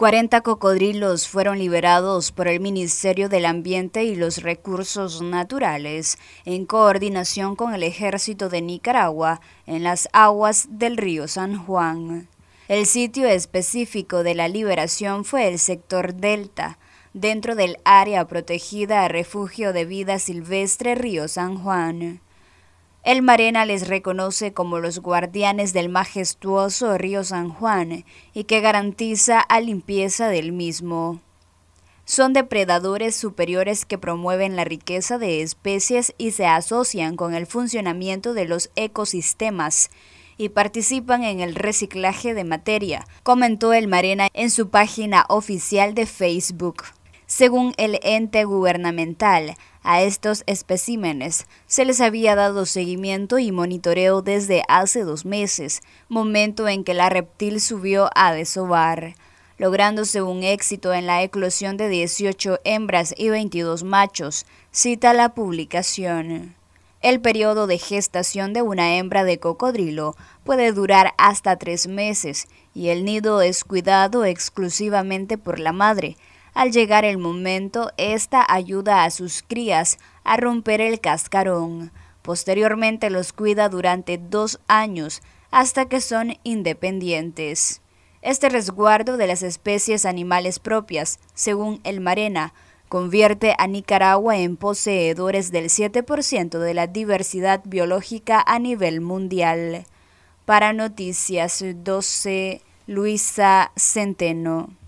40 cocodrilos fueron liberados por el Ministerio del Ambiente y los Recursos Naturales en coordinación con el Ejército de Nicaragua en las aguas del río San Juan. El sitio específico de la liberación fue el sector Delta, dentro del área protegida Refugio de Vida Silvestre Río San Juan. El Marena les reconoce como los guardianes del majestuoso río San Juan y que garantiza la limpieza del mismo. Son depredadores superiores que promueven la riqueza de especies y se asocian con el funcionamiento de los ecosistemas y participan en el reciclaje de materia, comentó el Marena en su página oficial de Facebook. Según el ente gubernamental, a estos especímenes se les había dado seguimiento y monitoreo desde hace dos meses, momento en que la reptil subió a desovar, lográndose un éxito en la eclosión de 18 hembras y 22 machos, cita la publicación. El periodo de gestación de una hembra de cocodrilo puede durar hasta tres meses y el nido es cuidado exclusivamente por la madre, al llegar el momento, esta ayuda a sus crías a romper el cascarón. Posteriormente los cuida durante dos años hasta que son independientes. Este resguardo de las especies animales propias, según el Marena, convierte a Nicaragua en poseedores del 7% de la diversidad biológica a nivel mundial. Para Noticias 12, Luisa Centeno.